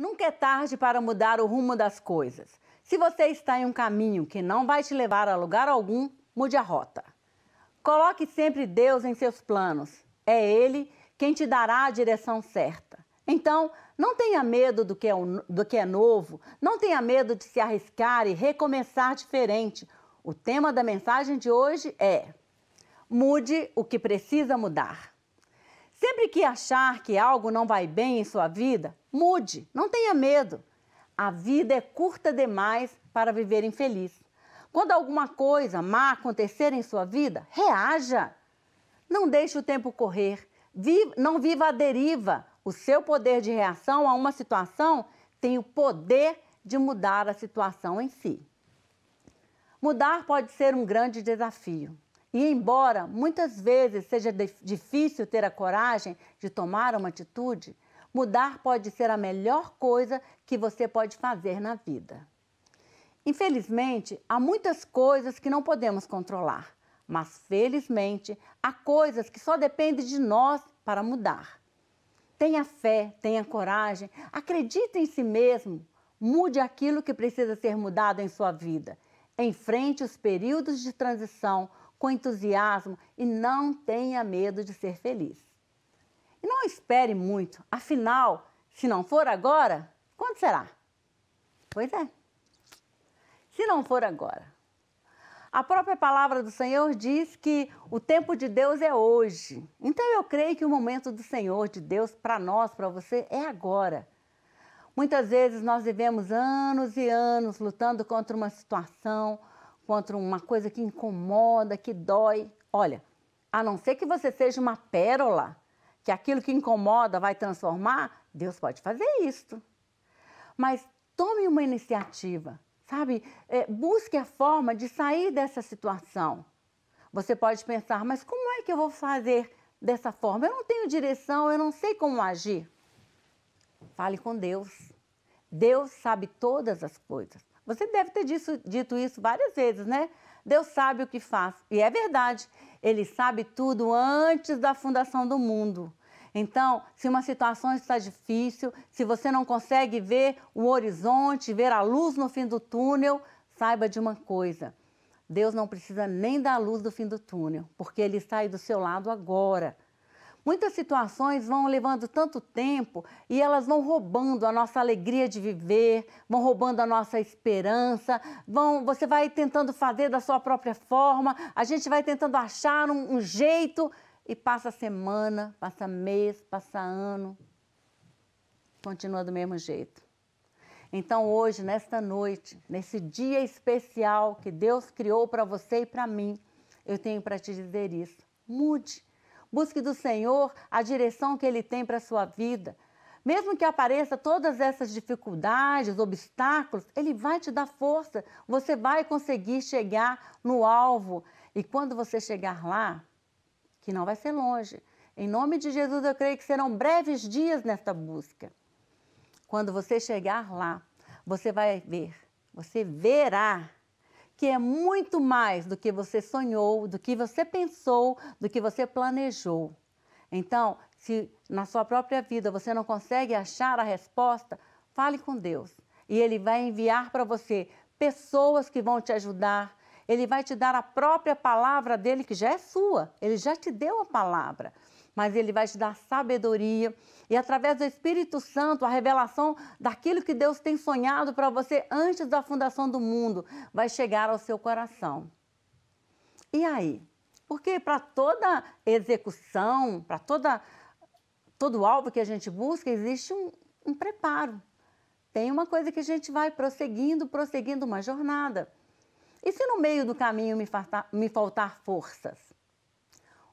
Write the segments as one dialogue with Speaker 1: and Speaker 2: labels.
Speaker 1: Nunca é tarde para mudar o rumo das coisas. Se você está em um caminho que não vai te levar a lugar algum, mude a rota. Coloque sempre Deus em seus planos. É Ele quem te dará a direção certa. Então, não tenha medo do que, é um, do que é novo, não tenha medo de se arriscar e recomeçar diferente. O tema da mensagem de hoje é: mude o que precisa mudar. Sempre que achar que algo não vai bem em sua vida, mude, não tenha medo. A vida é curta demais para viver infeliz. Quando alguma coisa má acontecer em sua vida, reaja. Não deixe o tempo correr. não viva à deriva. O seu poder de reação a uma situação tem o poder de mudar a situação em si. Mudar pode ser um grande desafio, e embora muitas vezes seja difícil ter a coragem de tomar uma atitude, mudar pode ser a melhor coisa que você pode fazer na vida. Infelizmente, há muitas coisas que não podemos controlar, mas felizmente há coisas que só dependem de nós para mudar. Tenha fé, tenha coragem, acredite em si mesmo, mude aquilo que precisa ser mudado em sua vida. Enfrente os períodos de transição com entusiasmo e não tenha medo de ser feliz. E não espere muito, afinal, se não for agora, quando será? Pois é. Se não for agora. A própria palavra do Senhor diz que o tempo de Deus é hoje. Então eu creio que o momento do Senhor, de Deus, para nós, para você, é agora. Muitas vezes nós vivemos anos e anos lutando contra uma situação, contra uma coisa que incomoda, que dói. Olha, a não ser que você seja uma pérola, que aquilo que incomoda vai transformar, Deus pode fazer isso. Mas tome uma iniciativa, sabe? É, busque a forma de sair dessa situação. Você pode pensar, mas como é que eu vou fazer dessa forma? Eu não tenho direção, eu não sei como agir. Fale com Deus. Deus sabe todas as coisas. Você deve ter disso, dito isso várias vezes, né? Deus sabe o que faz. E é verdade. Ele sabe tudo antes da fundação do mundo. Então, se uma situação está difícil, se você não consegue ver o horizonte, ver a luz no fim do túnel, saiba de uma coisa: Deus não precisa nem da luz do fim do túnel, porque Ele está aí do seu lado agora. Muitas situações vão levando tanto tempo e elas vão roubando a nossa alegria de viver, vão roubando a nossa esperança, vão, você vai tentando fazer da sua própria forma, a gente vai tentando achar um, um jeito e passa semana, passa mês, passa ano, continua do mesmo jeito. Então hoje, nesta noite, nesse dia especial que Deus criou para você e para mim, eu tenho para te dizer isso. Mude Busque do Senhor a direção que Ele tem para a sua vida. Mesmo que apareça todas essas dificuldades, obstáculos, Ele vai te dar força. Você vai conseguir chegar no alvo. E quando você chegar lá, que não vai ser longe. Em nome de Jesus, eu creio que serão breves dias nesta busca. Quando você chegar lá, você vai ver, você verá que é muito mais do que você sonhou, do que você pensou, do que você planejou. Então, se na sua própria vida você não consegue achar a resposta, fale com Deus e Ele vai enviar para você pessoas que vão te ajudar. Ele vai te dar a própria palavra dele, que já é sua, ele já te deu a palavra mas ele vai te dar sabedoria e através do Espírito Santo, a revelação daquilo que Deus tem sonhado para você antes da fundação do mundo vai chegar ao seu coração. E aí? Porque para toda execução, para toda todo alvo que a gente busca, existe um, um preparo. Tem uma coisa que a gente vai prosseguindo, prosseguindo uma jornada. E se no meio do caminho me, me faltar forças?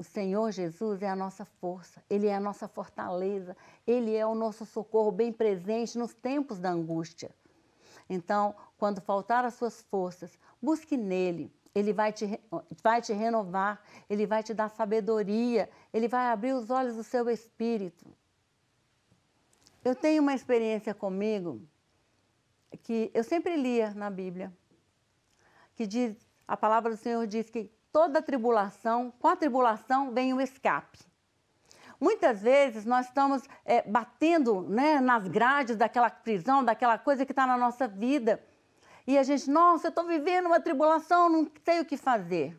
Speaker 1: O Senhor Jesus é a nossa força, Ele é a nossa fortaleza, Ele é o nosso socorro bem presente nos tempos da angústia. Então, quando faltar as suas forças, busque nele. Ele vai te, vai te renovar, ele vai te dar sabedoria, ele vai abrir os olhos do seu espírito. Eu tenho uma experiência comigo que eu sempre lia na Bíblia, que diz, a palavra do Senhor diz que toda tribulação, com a tribulação vem o escape. Muitas vezes nós estamos é, batendo né, nas grades daquela prisão, daquela coisa que está na nossa vida. E a gente, nossa, eu estou vivendo uma tribulação, não sei o que fazer.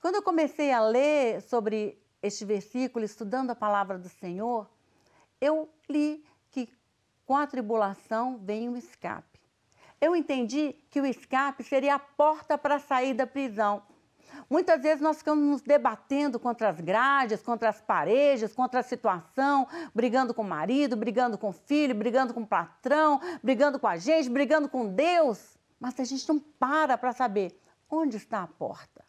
Speaker 1: Quando eu comecei a ler sobre este versículo, estudando a palavra do Senhor, eu li que com a tribulação vem o escape. Eu entendi que o escape seria a porta para sair da prisão. Muitas vezes nós ficamos nos debatendo contra as grades, contra as paredes, contra a situação, brigando com o marido, brigando com o filho, brigando com o patrão, brigando com a gente, brigando com Deus. Mas a gente não para para saber onde está a porta.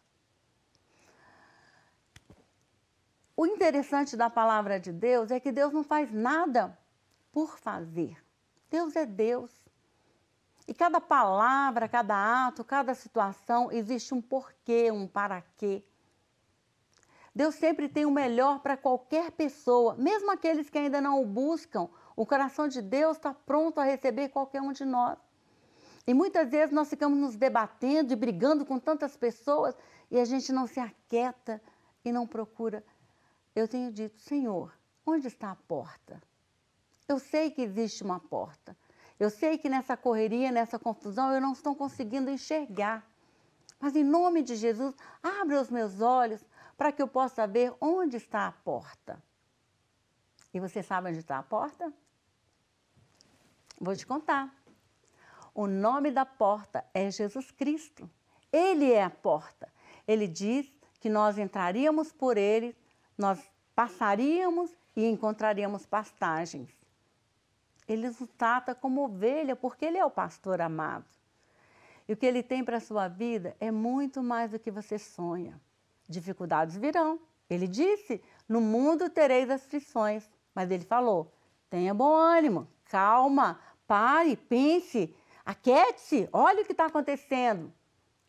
Speaker 1: O interessante da palavra de Deus é que Deus não faz nada por fazer. Deus é Deus. E cada palavra, cada ato, cada situação existe um porquê, um para quê. Deus sempre tem o melhor para qualquer pessoa, mesmo aqueles que ainda não o buscam. O coração de Deus está pronto a receber qualquer um de nós. E muitas vezes nós ficamos nos debatendo e brigando com tantas pessoas e a gente não se aquieta e não procura. Eu tenho dito, Senhor, onde está a porta? Eu sei que existe uma porta. Eu sei que nessa correria, nessa confusão, eu não estou conseguindo enxergar. Mas em nome de Jesus, abre os meus olhos para que eu possa ver onde está a porta. E você sabe onde está a porta? Vou te contar. O nome da porta é Jesus Cristo. Ele é a porta. Ele diz que nós entraríamos por ele, nós passaríamos e encontraríamos pastagens. Ele o trata como ovelha, porque ele é o pastor amado. E o que ele tem para a sua vida é muito mais do que você sonha. Dificuldades virão. Ele disse: No mundo tereis aflições. Mas ele falou: Tenha bom ânimo, calma, pare, pense, aquete-se, olhe o que está acontecendo.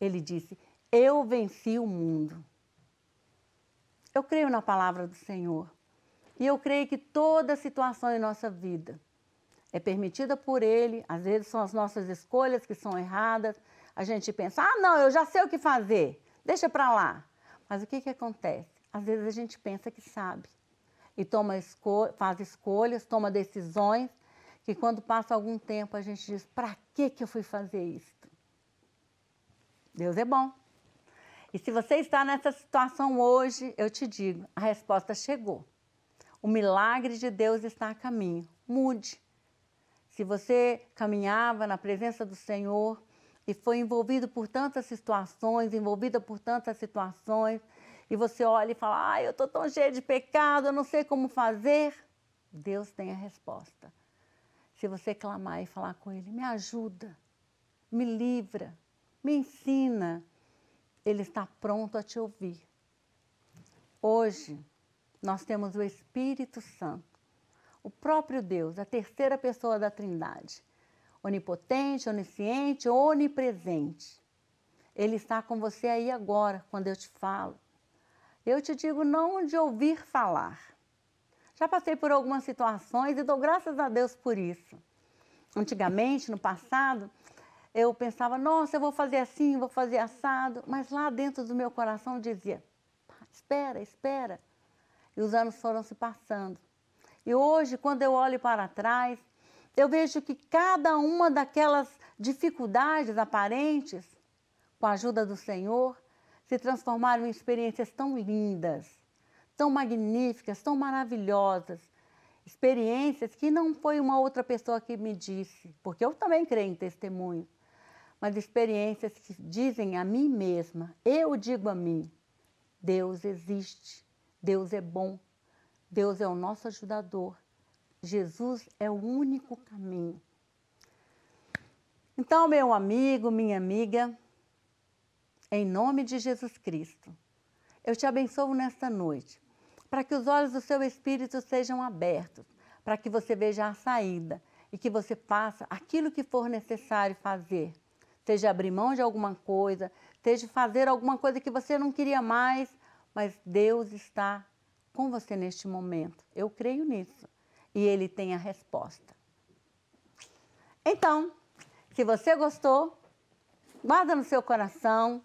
Speaker 1: Ele disse: Eu venci o mundo. Eu creio na palavra do Senhor. E eu creio que toda situação em nossa vida é permitida por ele, às vezes são as nossas escolhas que são erradas. A gente pensa, ah, não, eu já sei o que fazer, deixa para lá. Mas o que, que acontece? Às vezes a gente pensa que sabe e toma faz escolhas, toma decisões que quando passa algum tempo a gente diz, para que, que eu fui fazer isto? Deus é bom. E se você está nessa situação hoje, eu te digo, a resposta chegou. O milagre de Deus está a caminho. Mude se você caminhava na presença do Senhor e foi envolvido por tantas situações, envolvida por tantas situações, e você olha e fala: "Ai, eu estou tão cheio de pecado, eu não sei como fazer". Deus tem a resposta. Se você clamar e falar com ele: "Me ajuda, me livra, me ensina", ele está pronto a te ouvir. Hoje nós temos o Espírito Santo o próprio Deus, a terceira pessoa da Trindade. Onipotente, onisciente, onipresente. Ele está com você aí agora, quando eu te falo. Eu te digo não de ouvir falar. Já passei por algumas situações e dou graças a Deus por isso. Antigamente, no passado, eu pensava, nossa, eu vou fazer assim, vou fazer assado, mas lá dentro do meu coração dizia, espera, espera. E os anos foram se passando. E hoje, quando eu olho para trás, eu vejo que cada uma daquelas dificuldades aparentes, com a ajuda do Senhor, se transformaram em experiências tão lindas, tão magníficas, tão maravilhosas. Experiências que não foi uma outra pessoa que me disse, porque eu também creio em testemunho, mas experiências que dizem a mim mesma, eu digo a mim: Deus existe, Deus é bom, Deus é o nosso ajudador. Jesus é o único caminho. Então, meu amigo, minha amiga, em nome de Jesus Cristo, eu te abençoo nesta noite, para que os olhos do seu espírito sejam abertos, para que você veja a saída e que você faça aquilo que for necessário fazer. Seja abrir mão de alguma coisa, seja fazer alguma coisa que você não queria mais, mas Deus está com você neste momento. Eu creio nisso. E Ele tem a resposta. Então, se você gostou, guarda no seu coração,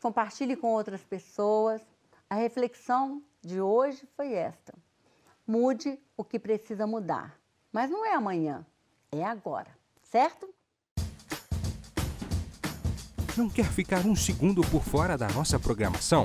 Speaker 1: compartilhe com outras pessoas. A reflexão de hoje foi esta: mude o que precisa mudar, mas não é amanhã, é agora, certo? Não quer ficar um segundo por fora da nossa programação?